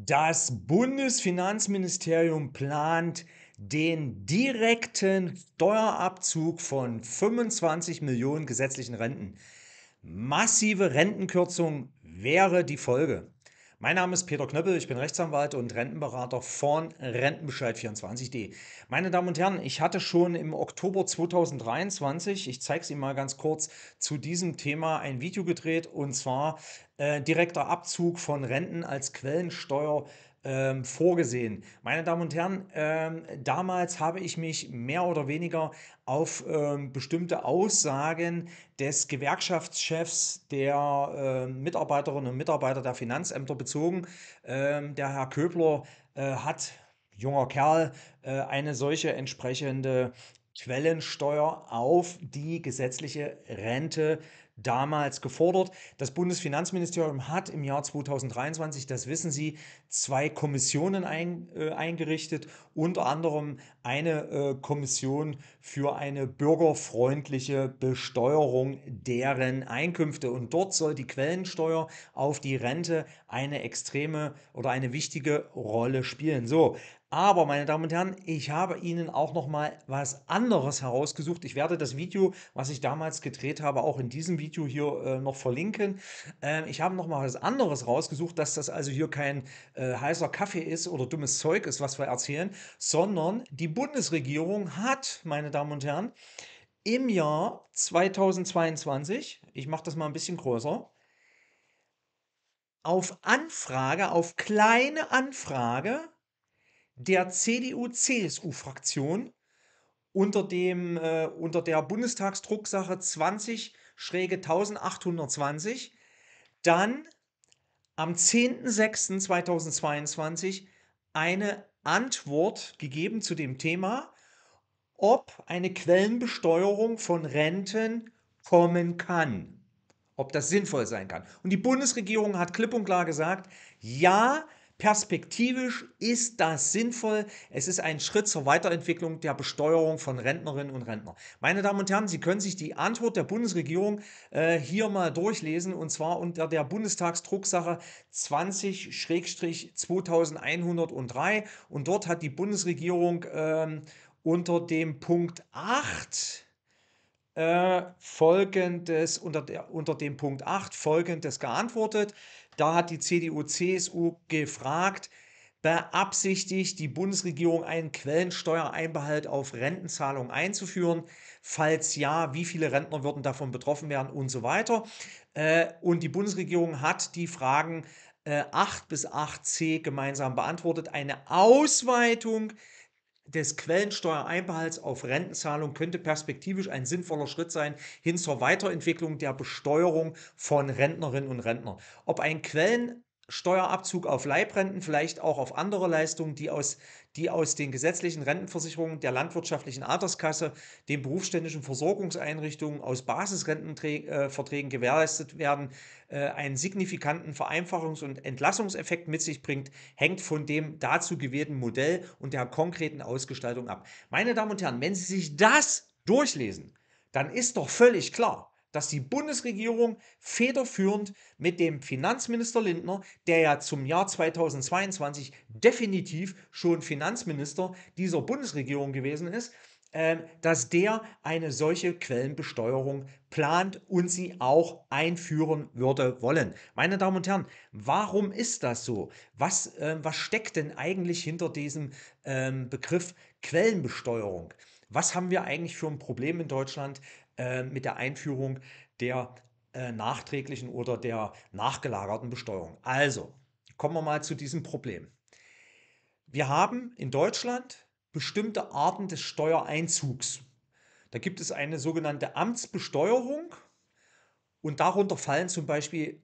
Das Bundesfinanzministerium plant den direkten Steuerabzug von 25 Millionen gesetzlichen Renten. Massive Rentenkürzung wäre die Folge. Mein Name ist Peter Knöppel, ich bin Rechtsanwalt und Rentenberater von Rentenbescheid24.de. Meine Damen und Herren, ich hatte schon im Oktober 2023, ich zeige es Ihnen mal ganz kurz, zu diesem Thema ein Video gedreht und zwar äh, direkter Abzug von Renten als Quellensteuer ähm, vorgesehen. Meine Damen und Herren, ähm, damals habe ich mich mehr oder weniger auf ähm, bestimmte Aussagen des Gewerkschaftschefs der äh, Mitarbeiterinnen und Mitarbeiter der Finanzämter bezogen. Ähm, der Herr Köbler äh, hat, junger Kerl, äh, eine solche entsprechende Quellensteuer auf die gesetzliche Rente damals gefordert. Das Bundesfinanzministerium hat im Jahr 2023, das wissen Sie, zwei Kommissionen ein, äh, eingerichtet, unter anderem eine äh, Kommission für eine bürgerfreundliche Besteuerung deren Einkünfte. Und dort soll die Quellensteuer auf die Rente eine extreme oder eine wichtige Rolle spielen. So, aber, meine Damen und Herren, ich habe Ihnen auch noch mal was anderes herausgesucht. Ich werde das Video, was ich damals gedreht habe, auch in diesem Video hier äh, noch verlinken. Ähm, ich habe noch mal was anderes rausgesucht, dass das also hier kein äh, heißer Kaffee ist oder dummes Zeug ist, was wir erzählen, sondern die Bundesregierung hat, meine Damen und Herren, im Jahr 2022, ich mache das mal ein bisschen größer, auf Anfrage, auf kleine Anfrage der CDU-CSU-Fraktion unter, dem, äh, unter der Bundestagsdrucksache 20-1820. Dann am 10.06.2022 eine Antwort gegeben zu dem Thema, ob eine Quellenbesteuerung von Renten kommen kann, ob das sinnvoll sein kann. Und die Bundesregierung hat klipp und klar gesagt, ja, Perspektivisch ist das sinnvoll. Es ist ein Schritt zur Weiterentwicklung der Besteuerung von Rentnerinnen und Rentnern. Meine Damen und Herren, Sie können sich die Antwort der Bundesregierung äh, hier mal durchlesen und zwar unter der Bundestagsdrucksache 20-2103 und dort hat die Bundesregierung ähm, unter dem Punkt 8 äh, folgendes unter, der, unter dem Punkt 8 folgendes geantwortet. Da hat die CDU-CSU gefragt, beabsichtigt die Bundesregierung einen Quellensteuereinbehalt auf Rentenzahlungen einzuführen? Falls ja, wie viele Rentner würden davon betroffen werden und so weiter? Äh, und die Bundesregierung hat die Fragen 8 äh, bis 8c gemeinsam beantwortet. Eine Ausweitung des Quellensteuereinbehalts auf Rentenzahlung könnte perspektivisch ein sinnvoller Schritt sein hin zur Weiterentwicklung der Besteuerung von Rentnerinnen und Rentnern. Ob ein Quellen Steuerabzug auf Leibrenten, vielleicht auch auf andere Leistungen, die aus, die aus den gesetzlichen Rentenversicherungen der landwirtschaftlichen Alterskasse, den berufsständischen Versorgungseinrichtungen aus Basisrentenverträgen äh, gewährleistet werden, äh, einen signifikanten Vereinfachungs- und Entlassungseffekt mit sich bringt, hängt von dem dazu gewählten Modell und der konkreten Ausgestaltung ab. Meine Damen und Herren, wenn Sie sich das durchlesen, dann ist doch völlig klar, dass die Bundesregierung federführend mit dem Finanzminister Lindner, der ja zum Jahr 2022 definitiv schon Finanzminister dieser Bundesregierung gewesen ist, ähm, dass der eine solche Quellenbesteuerung plant und sie auch einführen würde wollen. Meine Damen und Herren, warum ist das so? Was, äh, was steckt denn eigentlich hinter diesem ähm, Begriff Quellenbesteuerung? Was haben wir eigentlich für ein Problem in Deutschland, äh, mit der Einführung der äh, nachträglichen oder der nachgelagerten Besteuerung. Also, kommen wir mal zu diesem Problem. Wir haben in Deutschland bestimmte Arten des Steuereinzugs. Da gibt es eine sogenannte Amtsbesteuerung und darunter fallen zum Beispiel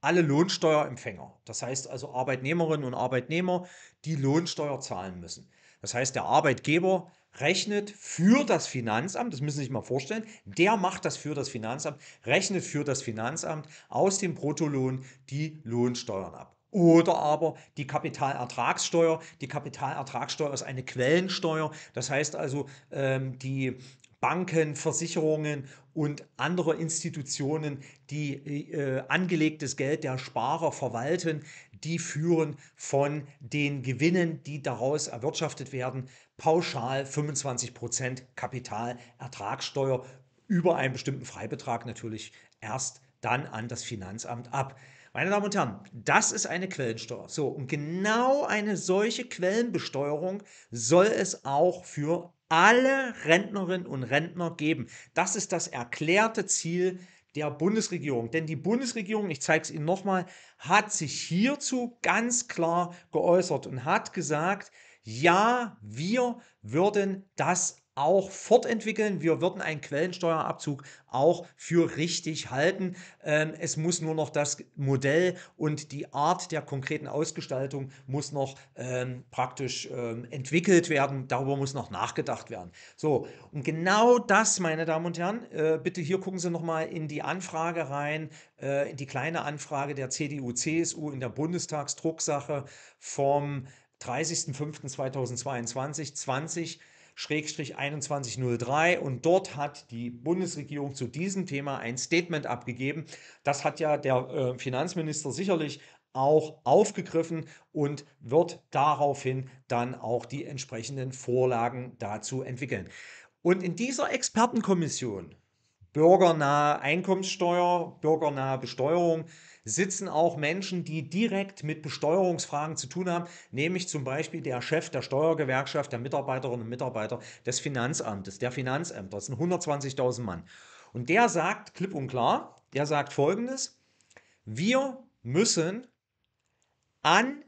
alle Lohnsteuerempfänger, das heißt also Arbeitnehmerinnen und Arbeitnehmer, die Lohnsteuer zahlen müssen. Das heißt, der Arbeitgeber rechnet für das Finanzamt, das müssen Sie sich mal vorstellen, der macht das für das Finanzamt, rechnet für das Finanzamt aus dem Bruttolohn die Lohnsteuern ab. Oder aber die Kapitalertragssteuer. Die Kapitalertragssteuer ist eine Quellensteuer. Das heißt also, ähm, die Banken, Versicherungen und andere Institutionen, die äh, angelegtes Geld der Sparer verwalten, die führen von den Gewinnen, die daraus erwirtschaftet werden, pauschal 25% Kapitalertragssteuer über einen bestimmten Freibetrag natürlich erst dann an das Finanzamt ab. Meine Damen und Herren, das ist eine Quellensteuer. So, und genau eine solche Quellenbesteuerung soll es auch für alle Rentnerinnen und Rentner geben. Das ist das erklärte Ziel der Bundesregierung. Denn die Bundesregierung, ich zeige es Ihnen nochmal, hat sich hierzu ganz klar geäußert und hat gesagt, ja, wir würden das auch fortentwickeln. Wir würden einen Quellensteuerabzug auch für richtig halten. Ähm, es muss nur noch das Modell und die Art der konkreten Ausgestaltung muss noch ähm, praktisch ähm, entwickelt werden. Darüber muss noch nachgedacht werden. So, und genau das, meine Damen und Herren, äh, bitte hier gucken Sie nochmal in die Anfrage rein, äh, in die kleine Anfrage der CDU-CSU in der Bundestagsdrucksache vom 30.05.2022, 20 2103 und dort hat die Bundesregierung zu diesem Thema ein Statement abgegeben. Das hat ja der äh, Finanzminister sicherlich auch aufgegriffen und wird daraufhin dann auch die entsprechenden Vorlagen dazu entwickeln. Und in dieser Expertenkommission bürgernahe Einkommenssteuer, bürgernahe Besteuerung sitzen auch Menschen, die direkt mit Besteuerungsfragen zu tun haben, nämlich zum Beispiel der Chef der Steuergewerkschaft, der Mitarbeiterinnen und Mitarbeiter des Finanzamtes, der Finanzämter. Das sind 120.000 Mann. Und der sagt klipp und klar, der sagt folgendes, wir müssen an,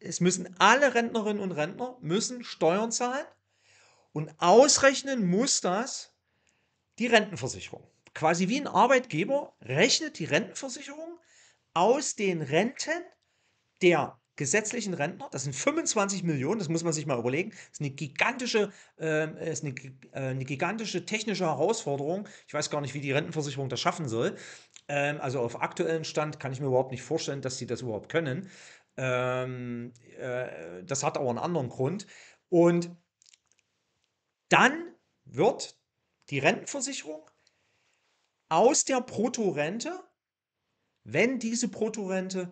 es müssen alle Rentnerinnen und Rentner müssen Steuern zahlen und ausrechnen muss das die Rentenversicherung. Quasi wie ein Arbeitgeber rechnet die Rentenversicherung aus den Renten der gesetzlichen Rentner, das sind 25 Millionen, das muss man sich mal überlegen, das ist eine gigantische, ähm, äh, ist eine, äh, eine, gigantische technische Herausforderung. Ich weiß gar nicht, wie die Rentenversicherung das schaffen soll. Ähm, also auf aktuellen Stand kann ich mir überhaupt nicht vorstellen, dass sie das überhaupt können. Ähm, äh, das hat aber einen anderen Grund. Und dann wird die Rentenversicherung aus der Protorente, wenn diese Protorente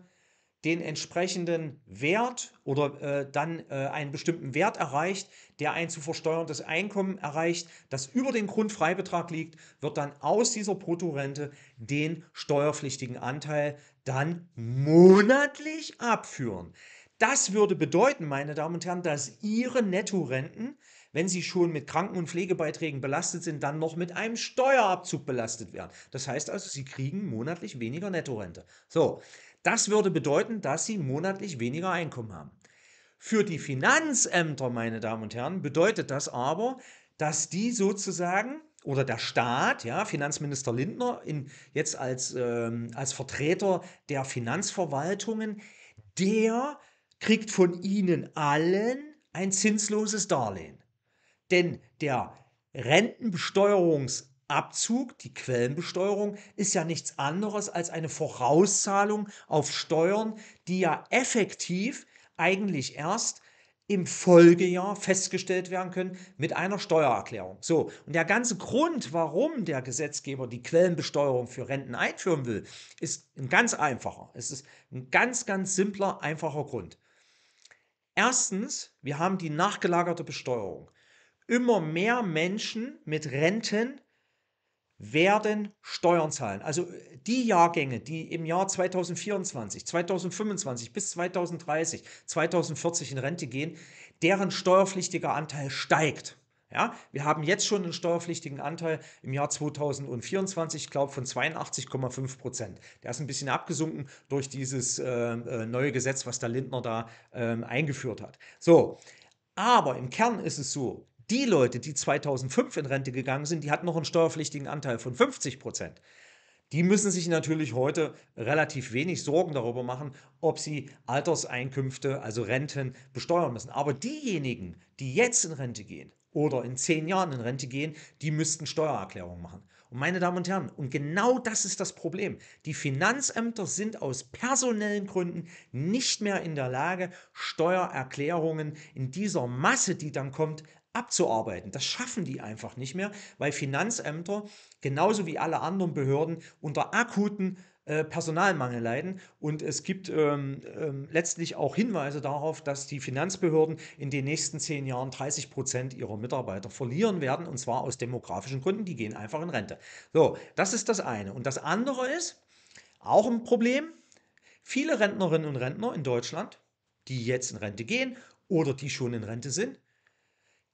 den entsprechenden Wert oder äh, dann äh, einen bestimmten Wert erreicht, der ein zu versteuerndes Einkommen erreicht, das über den Grundfreibetrag liegt, wird dann aus dieser Bruttorente den steuerpflichtigen Anteil dann monatlich abführen. Das würde bedeuten, meine Damen und Herren, dass Ihre Nettorenten wenn sie schon mit Kranken- und Pflegebeiträgen belastet sind, dann noch mit einem Steuerabzug belastet werden. Das heißt also, sie kriegen monatlich weniger Nettorente. So, das würde bedeuten, dass sie monatlich weniger Einkommen haben. Für die Finanzämter, meine Damen und Herren, bedeutet das aber, dass die sozusagen oder der Staat, ja, Finanzminister Lindner in, jetzt als, ähm, als Vertreter der Finanzverwaltungen, der kriegt von ihnen allen ein zinsloses Darlehen. Denn der Rentenbesteuerungsabzug, die Quellenbesteuerung, ist ja nichts anderes als eine Vorauszahlung auf Steuern, die ja effektiv eigentlich erst im Folgejahr festgestellt werden können mit einer Steuererklärung. So, und der ganze Grund, warum der Gesetzgeber die Quellenbesteuerung für Renten einführen will, ist ein ganz einfacher. Es ist ein ganz, ganz simpler, einfacher Grund. Erstens, wir haben die nachgelagerte Besteuerung immer mehr Menschen mit Renten werden Steuern zahlen. Also die Jahrgänge, die im Jahr 2024, 2025 bis 2030, 2040 in Rente gehen, deren steuerpflichtiger Anteil steigt. Ja, wir haben jetzt schon einen steuerpflichtigen Anteil im Jahr 2024, ich glaube, von 82,5 Prozent. Der ist ein bisschen abgesunken durch dieses äh, äh neue Gesetz, was der Lindner da äh, eingeführt hat. So, aber im Kern ist es so, die Leute, die 2005 in Rente gegangen sind, die hatten noch einen steuerpflichtigen Anteil von 50 Prozent. Die müssen sich natürlich heute relativ wenig Sorgen darüber machen, ob sie Alterseinkünfte, also Renten, besteuern müssen. Aber diejenigen, die jetzt in Rente gehen oder in zehn Jahren in Rente gehen, die müssten Steuererklärungen machen. Und meine Damen und Herren, und genau das ist das Problem. Die Finanzämter sind aus personellen Gründen nicht mehr in der Lage, Steuererklärungen in dieser Masse, die dann kommt, abzuarbeiten. Das schaffen die einfach nicht mehr, weil Finanzämter genauso wie alle anderen Behörden unter akuten äh, Personalmangel leiden. Und es gibt ähm, ähm, letztlich auch Hinweise darauf, dass die Finanzbehörden in den nächsten zehn Jahren 30 Prozent ihrer Mitarbeiter verlieren werden, und zwar aus demografischen Gründen. Die gehen einfach in Rente. So, das ist das eine. Und das andere ist auch ein Problem. Viele Rentnerinnen und Rentner in Deutschland, die jetzt in Rente gehen oder die schon in Rente sind,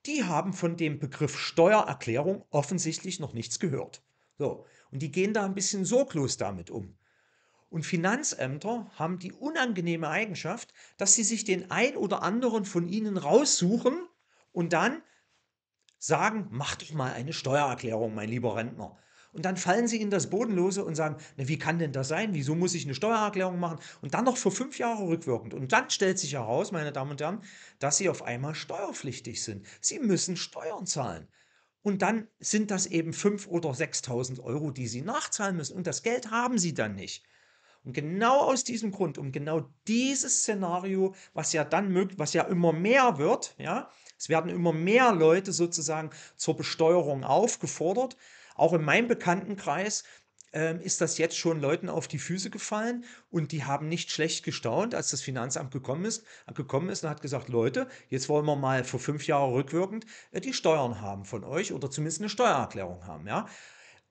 die haben von dem Begriff Steuererklärung offensichtlich noch nichts gehört. So, und die gehen da ein bisschen sorglos damit um. Und Finanzämter haben die unangenehme Eigenschaft, dass sie sich den ein oder anderen von ihnen raussuchen und dann sagen, mach doch mal eine Steuererklärung, mein lieber Rentner. Und dann fallen sie in das Bodenlose und sagen, na, wie kann denn das sein? Wieso muss ich eine Steuererklärung machen? Und dann noch für fünf Jahre rückwirkend. Und dann stellt sich heraus, meine Damen und Herren, dass sie auf einmal steuerpflichtig sind. Sie müssen Steuern zahlen. Und dann sind das eben 5.000 oder 6.000 Euro, die sie nachzahlen müssen. Und das Geld haben sie dann nicht. Und genau aus diesem Grund, um genau dieses Szenario, was ja dann möglich, was ja immer mehr wird, ja, es werden immer mehr Leute sozusagen zur Besteuerung aufgefordert, auch in meinem Bekanntenkreis ähm, ist das jetzt schon Leuten auf die Füße gefallen und die haben nicht schlecht gestaunt, als das Finanzamt gekommen ist, gekommen ist und hat gesagt, Leute, jetzt wollen wir mal vor fünf Jahren rückwirkend äh, die Steuern haben von euch oder zumindest eine Steuererklärung haben, ja.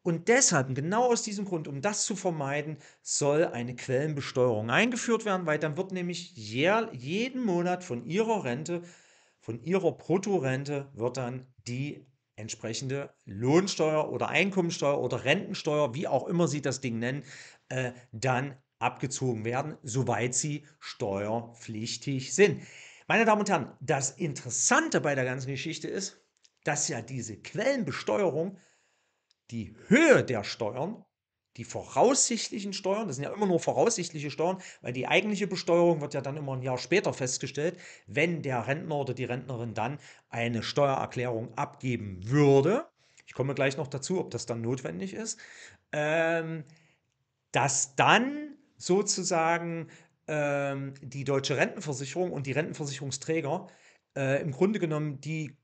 Und deshalb, genau aus diesem Grund, um das zu vermeiden, soll eine Quellenbesteuerung eingeführt werden, weil dann wird nämlich jeden Monat von ihrer Rente, von ihrer Bruttorente, wird dann die entsprechende Lohnsteuer oder Einkommensteuer oder Rentensteuer, wie auch immer Sie das Ding nennen, äh, dann abgezogen werden, soweit sie steuerpflichtig sind. Meine Damen und Herren, das Interessante bei der ganzen Geschichte ist, dass ja diese Quellenbesteuerung die Höhe der Steuern die voraussichtlichen Steuern, das sind ja immer nur voraussichtliche Steuern, weil die eigentliche Besteuerung wird ja dann immer ein Jahr später festgestellt, wenn der Rentner oder die Rentnerin dann eine Steuererklärung abgeben würde. Ich komme gleich noch dazu, ob das dann notwendig ist. Ähm, dass dann sozusagen ähm, die deutsche Rentenversicherung und die Rentenversicherungsträger äh, im Grunde genommen die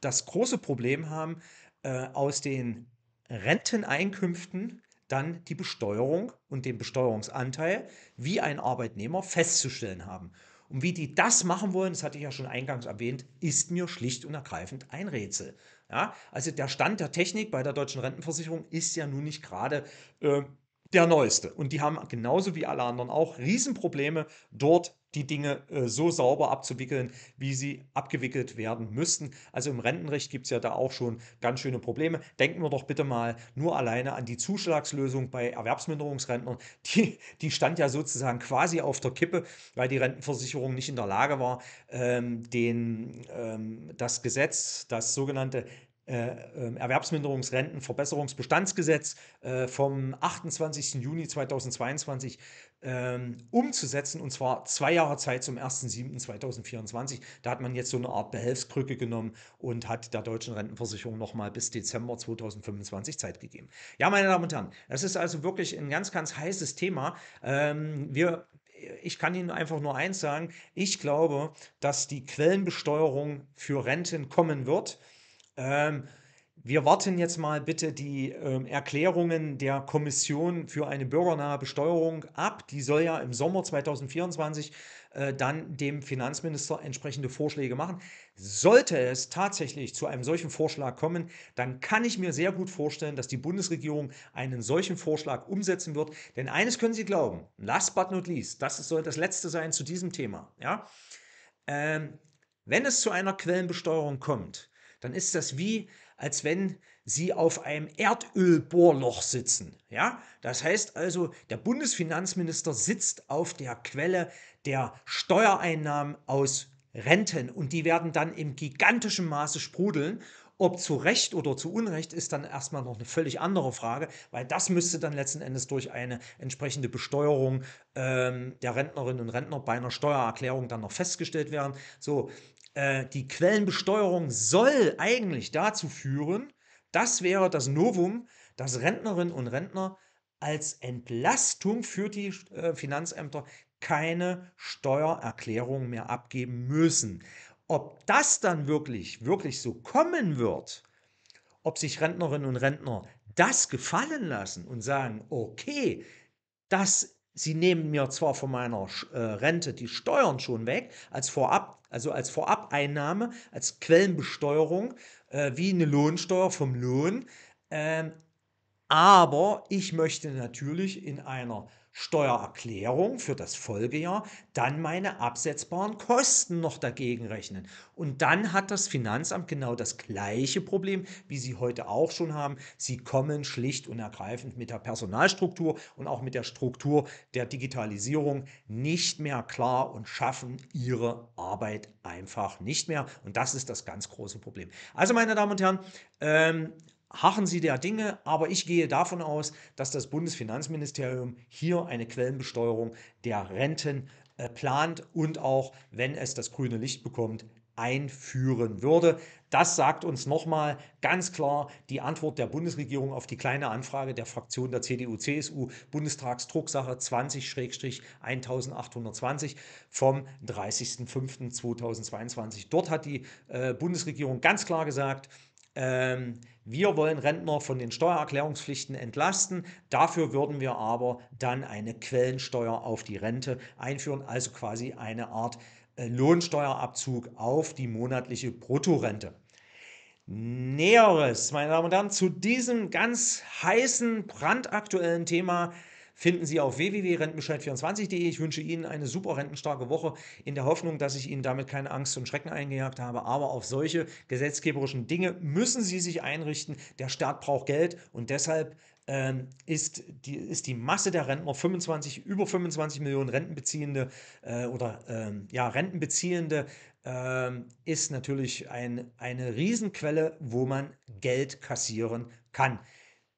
das große Problem haben, äh, aus den Renteneinkünften dann die Besteuerung und den Besteuerungsanteil wie ein Arbeitnehmer festzustellen haben. Und wie die das machen wollen, das hatte ich ja schon eingangs erwähnt, ist mir schlicht und ergreifend ein Rätsel. Ja, also der Stand der Technik bei der deutschen Rentenversicherung ist ja nun nicht gerade äh, der neueste. Und die haben genauso wie alle anderen auch Riesenprobleme, dort die Dinge äh, so sauber abzuwickeln, wie sie abgewickelt werden müssten. Also im Rentenrecht gibt es ja da auch schon ganz schöne Probleme. Denken wir doch bitte mal nur alleine an die Zuschlagslösung bei Erwerbsminderungsrentnern. Die, die stand ja sozusagen quasi auf der Kippe, weil die Rentenversicherung nicht in der Lage war, ähm, den, ähm, das Gesetz, das sogenannte äh, ähm, Erwerbsminderungsrentenverbesserungsbestandsgesetz äh, vom 28. Juni 2022 ähm, umzusetzen und zwar zwei Jahre Zeit zum 1.7.2024. Da hat man jetzt so eine Art Behelfskrücke genommen und hat der deutschen Rentenversicherung nochmal bis Dezember 2025 Zeit gegeben. Ja, meine Damen und Herren, das ist also wirklich ein ganz, ganz heißes Thema. Ähm, wir ich kann Ihnen einfach nur eins sagen. Ich glaube, dass die Quellenbesteuerung für Renten kommen wird. Ähm, wir warten jetzt mal bitte die ähm, Erklärungen der Kommission für eine bürgernahe Besteuerung ab. Die soll ja im Sommer 2024 äh, dann dem Finanzminister entsprechende Vorschläge machen. Sollte es tatsächlich zu einem solchen Vorschlag kommen, dann kann ich mir sehr gut vorstellen, dass die Bundesregierung einen solchen Vorschlag umsetzen wird. Denn eines können Sie glauben, last but not least, das soll das Letzte sein zu diesem Thema. Ja? Ähm, wenn es zu einer Quellenbesteuerung kommt, dann ist das wie, als wenn Sie auf einem Erdölbohrloch sitzen. Ja? Das heißt also, der Bundesfinanzminister sitzt auf der Quelle der Steuereinnahmen aus Renten und die werden dann im gigantischen Maße sprudeln. Ob zu Recht oder zu Unrecht ist dann erstmal noch eine völlig andere Frage, weil das müsste dann letzten Endes durch eine entsprechende Besteuerung ähm, der Rentnerinnen und Rentner bei einer Steuererklärung dann noch festgestellt werden. So, äh, die Quellenbesteuerung soll eigentlich dazu führen, das wäre das Novum, dass Rentnerinnen und Rentner als Entlastung für die äh, Finanzämter keine Steuererklärung mehr abgeben müssen. Ob das dann wirklich, wirklich so kommen wird, ob sich Rentnerinnen und Rentner das gefallen lassen und sagen, okay, das Sie nehmen mir zwar von meiner äh, Rente die Steuern schon weg, als vorab, also als Vorabeinnahme, als Quellenbesteuerung, äh, wie eine Lohnsteuer vom Lohn, ähm, aber ich möchte natürlich in einer Steuererklärung für das Folgejahr dann meine absetzbaren Kosten noch dagegen rechnen. Und dann hat das Finanzamt genau das gleiche Problem, wie Sie heute auch schon haben. Sie kommen schlicht und ergreifend mit der Personalstruktur und auch mit der Struktur der Digitalisierung nicht mehr klar und schaffen Ihre Arbeit einfach nicht mehr. Und das ist das ganz große Problem. Also, meine Damen und Herren, ähm, harren Sie der Dinge, aber ich gehe davon aus, dass das Bundesfinanzministerium hier eine Quellenbesteuerung der Renten äh, plant und auch, wenn es das grüne Licht bekommt, einführen würde. Das sagt uns nochmal ganz klar die Antwort der Bundesregierung auf die kleine Anfrage der Fraktion der CDU-CSU Bundestagsdrucksache 20-1820 vom 30.05.2022. Dort hat die äh, Bundesregierung ganz klar gesagt, ähm, wir wollen Rentner von den Steuererklärungspflichten entlasten. Dafür würden wir aber dann eine Quellensteuer auf die Rente einführen, also quasi eine Art äh, Lohnsteuerabzug auf die monatliche Bruttorente. Näheres, meine Damen und Herren, zu diesem ganz heißen, brandaktuellen Thema finden Sie auf www.rentenbescheid24.de. Ich wünsche Ihnen eine super rentenstarke Woche in der Hoffnung, dass ich Ihnen damit keine Angst und Schrecken eingejagt habe. Aber auf solche gesetzgeberischen Dinge müssen Sie sich einrichten. Der Staat braucht Geld und deshalb ähm, ist, die, ist die Masse der Rentner 25, über 25 Millionen Rentenbeziehende äh, oder ähm, ja, Rentenbeziehende ähm, ist natürlich ein, eine Riesenquelle, wo man Geld kassieren kann.